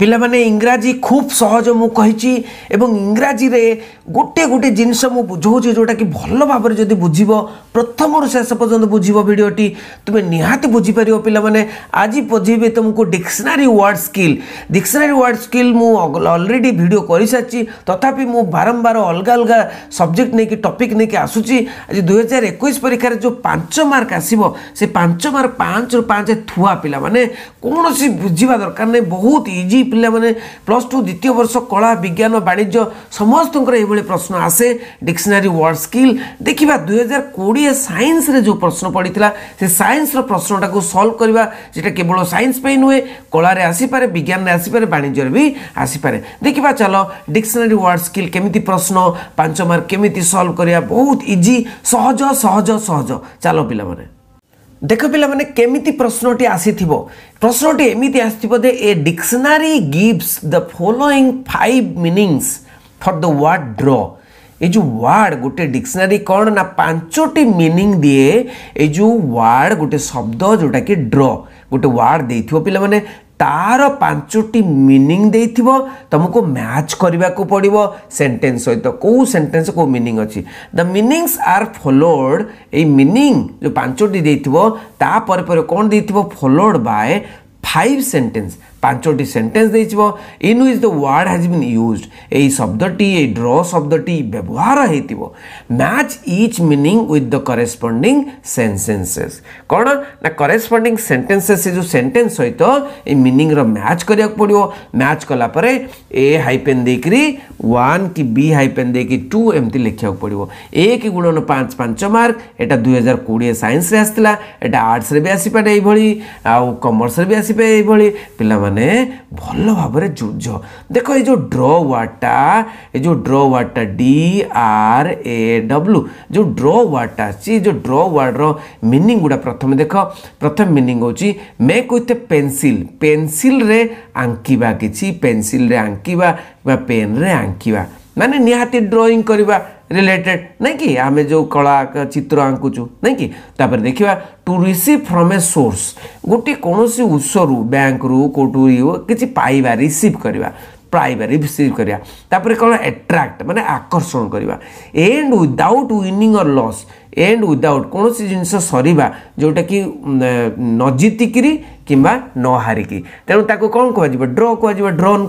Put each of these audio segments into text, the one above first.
ପିଲାମାନେ ଇଂରାଜୀ ଖୁବ୍ ସହଜ ମୁଁ କହିଛି ଏବଂ ଇଂରାଜୀରେ ଗୋଟିଏ ଗୋଟିଏ ଜିନିଷ ମୁଁ ବୁଝାଉଛି ଯେଉଁଟାକି ଭଲ ଭାବରେ ଯଦି ବୁଝିବ ପ୍ରଥମରୁ ଶେଷ ପର୍ଯ୍ୟନ୍ତ ବୁଝିବ ଭିଡ଼ିଓଟି ତୁମେ ନିହାତି ବୁଝିପାରିବ ପିଲାମାନେ ଆଜି ବୁଝିବେ ତୁମକୁ dictionary word skill dictionary word skill ମୁଁ ଅଲରେଡ଼ି ଭିଡ଼ିଓ କରିସାରିଛି ତଥାପି ମୁଁ ବାରମ୍ବାର ଅଲଗା ଅଲଗା ସବଜେକ୍ଟ ନେଇକି ଟପିକ୍ ନେଇକି ଆସୁଛି ଆଜି ଦୁଇହଜାର ଏକୋଇଶ ପରୀକ୍ଷାରେ ଯେଉଁ ପାଞ୍ଚ ମାର୍କ ଆସିବ ସେ ପାଞ୍ଚ ମାର୍କ ପାଞ୍ଚରୁ ପାଞ୍ଚ ଥୁଆ ପିଲାମାନେ କୌଣସି ବୁଝିବା ଦରକାର ନାହିଁ ବହୁତ ଇଜି ପିଲାମାନେ ପ୍ଲସ୍ ଟୁ ଦ୍ୱିତୀୟ ବର୍ଷ କଳା ବିଜ୍ଞାନ ବାଣିଜ୍ୟ ସମସ୍ତଙ୍କର ଏଇଭଳି ପ୍ରଶ୍ନ ଆସେ ଡିକ୍ସନାରୀ ୱାର୍ଡ଼ ସ୍କିଲ୍ ଦେଖିବା ଦୁଇହଜାର କୋଡ଼ିଏ ସାଇନ୍ସରେ ଯେଉଁ ପ୍ରଶ୍ନ ପଡ଼ିଥିଲା ସେ ସାଇନ୍ସର ପ୍ରଶ୍ନଟାକୁ ସଲ୍ଭ କରିବା যেটা কেবল সাইন্স পাই নুহে কলার আসিপারে বিজ্ঞানের আসিপারে বাণিজ্যের বি আসিপারে দেখবা চাল ডিকশনারি ওয়ার্ড স্কিল কেমিতি প্রশ্ন পাঁচ মার্ক কেমিতি সলভ করা বহুত ইজি সহজ সহজ সহজ চাল পিলা মানে ଦେଖ ପିଲାମାନେ କେମିତି ପ୍ରଶ୍ନଟି ଆସିଥିବ ପ୍ରଶ୍ନଟି ଏମିତି ଆସିଥିବ ଯେ a dictionary gives the following five meanings for the word draw ଏ ଯେଉଁ ୱାର୍ଡ଼ ଗୋଟେ ଡିକ୍ସନାରୀ କ'ଣ ନା ପାଞ୍ଚଟି ମିନିଂ ଦିଏ ଏ ଯେଉଁ ୱାର୍ଡ଼ ଗୋଟେ ଶବ୍ଦ ଯେଉଁଟାକି ଡ୍ର ଗୋଟେ ୱାର୍ଡ଼ ଦେଇଥିବ ପିଲାମାନେ त पाँच टी मिनिङ्थ्य त म्याच गर्दा पर्व सेन्टेन्स सहित केही सेन्टेन्स किनङ as the meanings are followed a meaning पाँच टी तारपरपर कन्थ्यो फलोड बाई फाइभ सेन्टेन्स ପାଞ୍ଚଟି ସେଣ୍ଟେନ୍ସ ଦେଇଯିବ in which the word has been used ଏହି ଶବ୍ଦଟି ଏହି ଡ୍ର ଶବ୍ଦଟି ବ୍ୟବହାର ହେଇଥିବ match each meaning with the corresponding sentences କ'ଣ ନା କରେସ୍ପଣ୍ଡିଂ ସେଣ୍ଟେନ୍ସେସ୍ ସେ ଯେଉଁ ସେଣ୍ଟେନ୍ସ ସହିତ ଏ ମିନିଂର ମ୍ୟାଚ୍ କରିବାକୁ ପଡ଼ିବ ମ୍ୟାଚ୍ କଲା ପରେ ଏ ହାଇପେନ୍ ଦେଇକିରି ୱାନ୍ କି ବି ହାଇପେନ୍ ଦେଇକି ଟୁ ଏମିତି ଲେଖିବାକୁ ପଡ଼ିବ ଏକ ଗୁଣନ ପାଞ୍ଚ ପାଞ୍ଚ ମାର୍କ ଏଇଟା ଦୁଇହଜାର କୋଡ଼ିଏ ସାଇନ୍ସରେ ଆସିଥିଲା ଏଇଟା ଆର୍ଟ୍ସରେ ବି ଆସିପାରେ ଏଇଭଳି ଆଉ କମର୍ସରେ ବି ଆସିପାରେ ଏଇଭଳି ପିଲାମାନେ मैंने भल भाव जुझ देख ये ड्र व्टा ये जो ड्र व्टा डी आर ए डब्ल्यू जो ड्र व्टा अच्छी जो ड्र वार्ड रिनिंग गुड़ा प्रथम देख प्रथम मिनिंग हूँ मेक उथ ए पेनसिल पेनसिल आंकवा किसी पेनसिल आंकवा पेन्रे आंकवा मानने निहाती ड्रईंग करवा रिलेटेड कि आमे जो कला कि तापर देखिवा तु रिसीव फ्रॉम ए सोर्स गएस उत्सहरू रिसीव करिया तापर कोन अट्रैक्ट माने आकर्षण गरेको एन्ड उिदाउट ओिनङ अ लस एन्ड उदाउँस जिनिस जोटाकि नजितिकम्बा नहारिक त कहाँ ड्रुन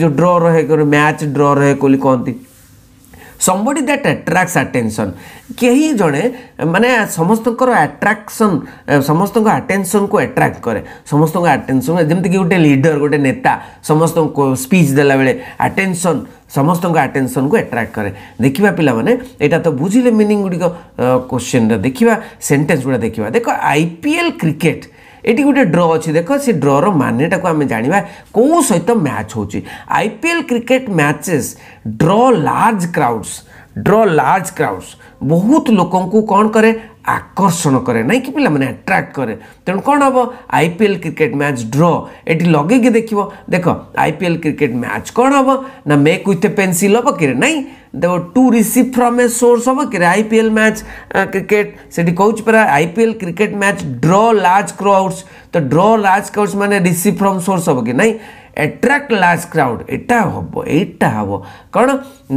जो ड्र रहे मैच ड्र रहे Koli कोनती somebody that attracts attention କେହି ଜଣେ ମାନେ ସମସ୍ତଙ୍କର ଆଟ୍ରାକ୍ସନ୍ ସମସ୍ତଙ୍କ ଆଟେନସନ୍କୁ ଆଟ୍ରାକ୍ଟ କରେ ସମସ୍ତଙ୍କ ଆଟେନସନ୍ ଯେମିତିକି ଗୋଟେ ଲିଡର୍ ଗୋଟେ ନେତା ସମସ୍ତଙ୍କୁ ସ୍ପିଚ୍ ଦେଲାବେଳେ ଆଟେନସନ୍ ସମସ୍ତଙ୍କ ଆଟେନସନ୍କୁ ଆଟ୍ରାକ୍ଟ କରେ ଦେଖିବା ପିଲାମାନେ ଏଇଟା ତ ବୁଝିଲେ ମିନିଂ ଗୁଡ଼ିକ କୋଶ୍ଚିନ୍ର ଦେଖିବା ସେଣ୍ଟେନ୍ସ ଗୁଡ଼ା ଦେଖିବା ଦେଖ ଆଇ ପି ଏଲ୍ କ୍ରିକେଟ୍ ये गोटे ड्र अच्छी देख से ड्र मानेटा को आम जाना कौ सहित मैच हो IPL cricket matches draw large crowds draw large crowds बहुत लोग कौन कै আকর্ষণ করে না কি পিলা মানে আট্রাক্ট করে তেমন কোণ হব আইপিএল ক্রিকেট ম্যাচ ড্র এটি লগাইকি দেখব দেখ আইপিএল ক্রিকেট ম্যাচ কোণ হব না মেক উইথ এ পেনসিল হব কিরে নাই দেখ to receive from a source হব কিরে আইপিএল ম্যাচ ক্রিকেট সেটি কৌচ পরা IPL cricket match draw large crowds তো ড্র লার্জ ক্রাউডস মানে রিসিভ ফ্রম সোর্স হব কি নাই ଆଟ୍ରାକ୍ଟ ଲାର୍ଜ କ୍ରାଉଡ଼ ଏଇଟା ହେବ ଏଇଟା ହେବ କ'ଣ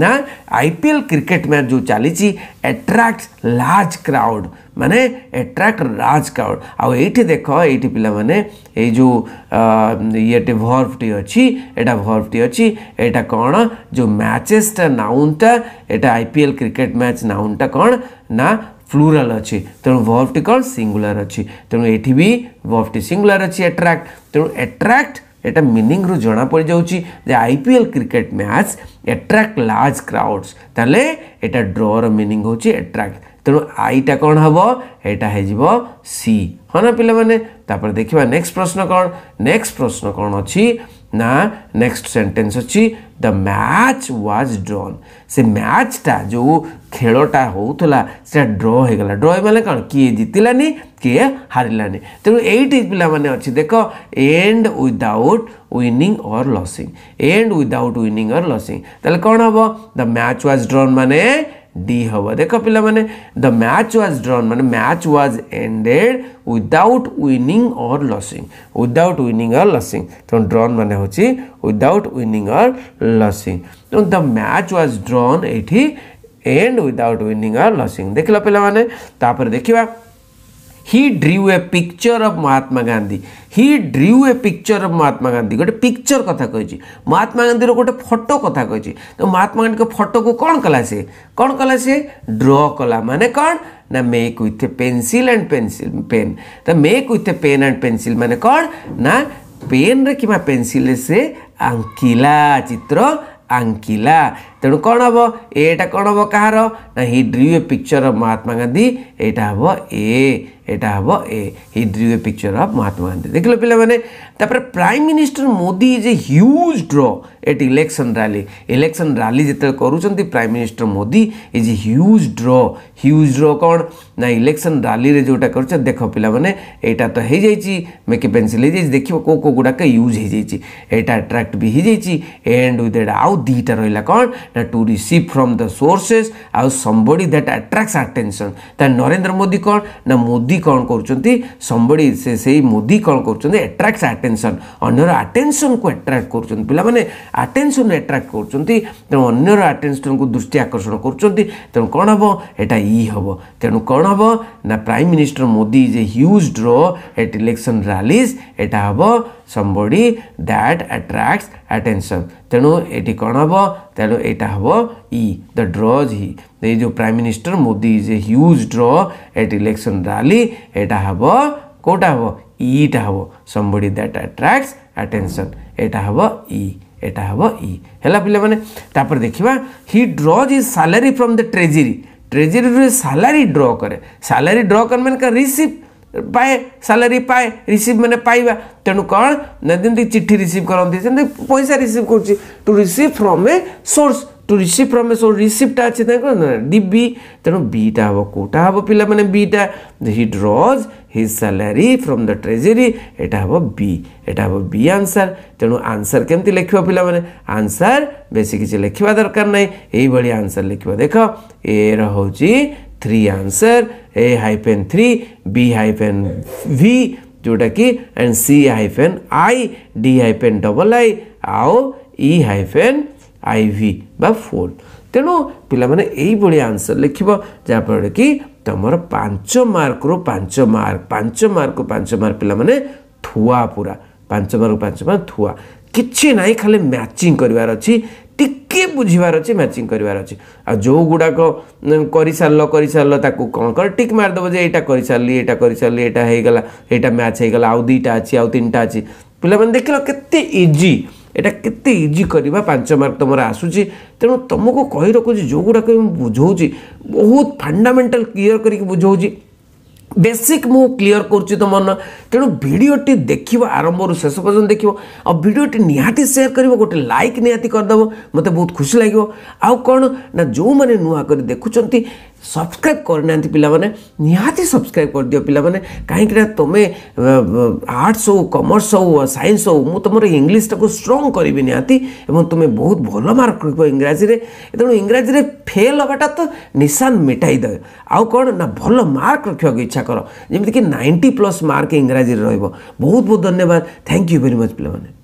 ନା I P L cricket match ଯେଉଁ ଚାଲିଛି ଆଟ୍ରାକ୍ଟ ଲାର୍ଜ କ୍ରାଉଡ଼ ମାନେ ଆଟ୍ରାକ୍ଟ ଲାର୍ଜ କ୍ରାଉଡ଼ ଆଉ ଏଇଠି ଦେଖ ଏଇଠି ପିଲାମାନେ ଏଇ ଯେଉଁ ଇଏଟି ଭର୍ଭଟି ଅଛି ଏଇଟା ଭର୍ଭଟି ଅଛି ଏଇଟା କ'ଣ ଯେଉଁ ମ୍ୟାଚେସ୍ଟା ନାଉନ୍ଟା ଏଇଟା I P L cricket match ନାଉନ୍ଟା କ'ଣ ନା फ्लूराल अच्छे तेणु भर्भटी कौन सिंगुलार अच्छी तेणु ये भी भर्भटी सिंगुलार अच्छी एट्राक्ट तेणु एट्राक्ट এটা মিনিংরু জনা পড়ে যাচ্ছি যে IPL cricket match attract large crowds তাহলে এটা ড্রর মিনিং হচ্ছে এট্রাক্ট তেণু আইটা କ'ଣ ହେବ ଏଇଟା ହେଇଯିବ ସି ହଁ ନା ପିଲାମାନେ ତାପରେ ଦେଖିବା ନେକ୍ସଟ ପ୍ରଶ୍ନ କ'ଣ ନେକ୍ସଟ ପ୍ରଶ୍ନ କ'ଣ ଅଛି ନା ନେକ୍ସଟ ସେଣ୍ଟେନ୍ସ ଅଛି ଦ ମ୍ୟାଚ୍ ୱାଜ୍ ଡ୍ରନ୍ ସେ ମ୍ୟାଚ୍ଟା ଯେଉଁ ଖେଳଟା ହେଉଥିଲା ସେଟା ଡ୍ର ହୋଇଗଲା ଡ୍ର ମାନେ କ'ଣ କିଏ ଜିତିଲାନି କିଏ ହାରିଲାନି ତେଣୁ ଏଇଠି ପିଲାମାନେ ଅଛି ଦେଖ and without winning or losing and without winning or losing ତାହେଲେ କ'ଣ ହେବ ଦ ମ୍ୟାଚ୍ ୱାଜ୍ ଡ୍ରନ୍ ମାନେ डी देख पे द मैच वाज ड्रन मान match was ended without winning or losing without winning or लसिंग तेणु ड्रन मान हूँ विदाउट विनिंग और लसींग तेणु द मैच वाज ड्रन ये and without winning or losing देख पिला मैंने तो तो देखा he drew a picture of Mahatma Gandhi he drew a picture of Mahatma Gandhi গোটে পিকচর কথা কইছি মহাত্মা গান্ধীর গোটে ফটো কথা কইছি তো মহাত্মা গান্ধীকে ফটোকে কোণ কলা সে কোণ কলা সে ড্র কলা মানে কোণ ना make with a pencil and pencil pen तो make with a pen and pencil मैंने कौन ना पेन रे कि पेनसिल से आंकिला चित्र आंकिला ତେଣୁ କ'ଣ ହେବ ଏଟା କ'ଣ ହେବ କାହାର ନା he drew a picture of Mahatma Gandhi ଏଇଟା ହେବ ଏ ଏଇଟା ହେବ ଏ he drew a picture of Mahatma Gandhi ଦେଖିଲ ପିଲାମାନେ ତାପରେ prime minister Modi is a huge draw at election rally election rally ଯେତେବେଳେ କରୁଛନ୍ତି prime minister Modi is a huge draw huge draw କ'ଣ ନା ଇଲେକ୍ସନ୍ ରାଲିରେ ଯେଉଁଟା କରୁଛନ୍ତି ଦେଖ ପିଲାମାନେ ଏଇଟା ତ ହେଇଯାଇଛି ମେକି ପେନ୍ସିଲ୍ ହେଇଯାଇଛି ଦେଖିବ କେଉଁ କେଉଁ ଗୁଡ଼ାକ ୟୁଜ୍ ହେଇଯାଇଛି ଏଇଟା ଆଟ୍ରାକ୍ଟ ବି ହେଇଯାଇଛି ଏଣ୍ଡ ୱିଥ୍ ଏଇଟା ଆଉ ଦୁଇଟା ରହିଲା କ'ଣ ନା to receive from the sources ଆଉ ସମ୍ବଡ଼ି ଦ୍ୟାଟ୍ ଆଟ୍ରାକ୍ସ ଆଟେନ୍ସନ୍ ତା ନରେନ୍ଦ୍ର ମୋଦି କ'ଣ ନା ମୋଦି କ'ଣ କରୁଛନ୍ତି ସମ୍ବଡ଼ି ସେ ସେଇ ମୋଦି କ'ଣ କରୁଛନ୍ତି ଆଟ୍ରାକ୍ସ ଆଟେନ୍ସନ୍ ଅନ୍ୟର ଆଟେନ୍ସନ୍କୁ ଆଟ୍ରାକ୍ଟ କରୁଛନ୍ତି ପିଲାମାନେ ଆଟେନ୍ସନ୍ ଆଟ୍ରାକ୍ଟ କରୁଛନ୍ତି ତେଣୁ ଅନ୍ୟର ଆଟେନ୍ସନ୍କୁ ଦୃଷ୍ଟି ଆକର୍ଷଣ କରୁଛନ୍ତି ତେଣୁ କ'ଣ ହେବ ଏଇଟା ଇ ହେବ ତେଣୁ କ'ଣ ହେବ ନା prime minister Modi is a huge draw at election rallies ଏଇଟା ହେବ somebody that attracts attention ତେଣୁ ଏଠି କ'ଣ ହେବ ତେଣୁ ଏଇଟା ହେବ ଇ ଦ ଡ୍ରଜ୍ ହି ଏଇ ଯେଉଁ prime minister Modi is a huge draw at election rally ଏଇଟା ହେବ କେଉଁଟା ହେବ ଇଟା ହେବ ସମ୍ବଡ଼ି ଦ୍ୟାଟ୍ ଆଟ୍ରାକ୍ଟସ୍ ଆଟେନସନ୍ ଏଇଟା ହେବ ଇ ଏଇଟା ହେବ ଇ ହେଲା ପିଲାମାନେ ତାପରେ ଦେଖିବା he draws is salary from the treasury ଟ୍ରେଜେରୀରୁ ସାଲାରୀ ଡ୍ର କରେ ସାଲାରୀ ଡ୍ର କରେ ମାନେ ରିସିପ୍ଟ ପାଏ ସାଲାରୀ ପାଏ ରିସିଭ୍ ମାନେ ପାଇବା ତେଣୁ କ'ଣ ନା ଯେମିତି ଚିଠି ରିସିଭ୍ କରନ୍ତି ସେମିତି ପଇସା ରିସିଭ୍ କରୁଛି to receive from a source to receive from a source ରିସିଭ୍ଟା ଅଛି ତାଙ୍କ ଡି ବି ତେଣୁ ବିଟା ହେବ କେଉଁଟା ହେବ ପିଲାମାନେ ବିଟା he draws his salary from the treasury ଏଇଟା ହେବ ବି ଏଇଟା ହେବ ବି ଆନ୍ସର୍ ତେଣୁ ଆନ୍ସର୍ କେମିତି ଲେଖିବ ପିଲାମାନେ ଆନ୍ସର୍ ବେଶୀ କିଛି ଲେଖିବା ଦରକାର ନାହିଁ ଏଇଭଳି ଆନ୍ସର୍ ଲେଖିବ ଦେଖ ଏର ହେଉଛି three answer A hyphen three B hyphen भि जोटा कि and C hyphen I D hyphen double I आओ इ हाइफेन आई भि बा फोन ତେଣୁ ପିଲାମାନେ ଏଇଭଳି ଆନ୍ସର୍ ଲେଖିବ ଯାହାଫଳରେ କି ତୁମର ପାଞ୍ଚ ମାର୍କରୁ ପାଞ୍ଚ ମାର୍କ ପାଞ୍ଚ ମାର୍କରୁ ପାଞ୍ଚ ମାର୍କ ପିଲାମାନେ ଥୁଆ ପୁରା ପାଞ୍ଚ ମାର୍କ ପାଞ୍ଚ ମାର୍କ ଥୁଆ କିଛି ନାହିଁ ଖାଲି ମ୍ୟାଚିଂ କରିବାର ଅଛି मैचिंग म्याचिङ गरेर आ जो गुडा गरिसारल गरिसार त ठिक मर्क दो एटा गरिसारलि एटा गरिसारि एउटा एटा म्याच हैगला आउ दुईटा अहि आउनटा पहिला देखि केत इजी एटा केते इजी पाँच पांच मार्क म आसु तेणु त मै रकु जोगुडा बुझाउँछ बहुत फान्डामेन्टाल क्लियर गरिक बुझाउँछ বেসিক মু ক্লিয়ার করছি তো মন তেণু ভিডিওটি দেখব আরম্ভর শেষ পর্যন্ত দেখব আর ভিডিওটি নিহতি সেয়ার করব গোটে লাইক নিহতি করেদেব মতো বহুত খুশি লাগবে আউ কোণ না যে নূয়া করে দেখুম ସବସ୍କ୍ରାଇବ୍ କରିନାହାନ୍ତି ପିଲାମାନେ ନିହାତି ସବସ୍କ୍ରାଇବ୍ କରିଦିଅ ପିଲାମାନେ କାହିଁକିନା ତୁମେ ଆର୍ଟ୍ସ ହଉ କମର୍ସ ହଉ ସାଇନ୍ସ ହଉ ମୁଁ ତୁମର ଇଂଲିଶଟାକୁ ଷ୍ଟ୍ରଙ୍ଗ୍ କରିବି ନିହାତି ଏବଂ ତୁମେ ବହୁତ ଭଲ ମାର୍କ ରଖିବ ଇଂରାଜୀରେ ତେଣୁ ଇଂରାଜୀରେ ଫେଲ୍ ହେବାଟା ତ ନିଶାନ ମିଟାଇଦେବେ ଆଉ କ'ଣ ନା ଭଲ ମାର୍କ ରଖିବାକୁ ଇଚ୍ଛା କର ଯେମିତିକି ନାଇଣ୍ଟି ପ୍ଲସ୍ ମାର୍କ ଇଂରାଜୀରେ ରହିବ ବହୁତ ବହୁତ ଧନ୍ୟବାଦ ଥ୍ୟାଙ୍କ ୟୁ ଭେରି ମଚ୍ ପିଲାମାନେ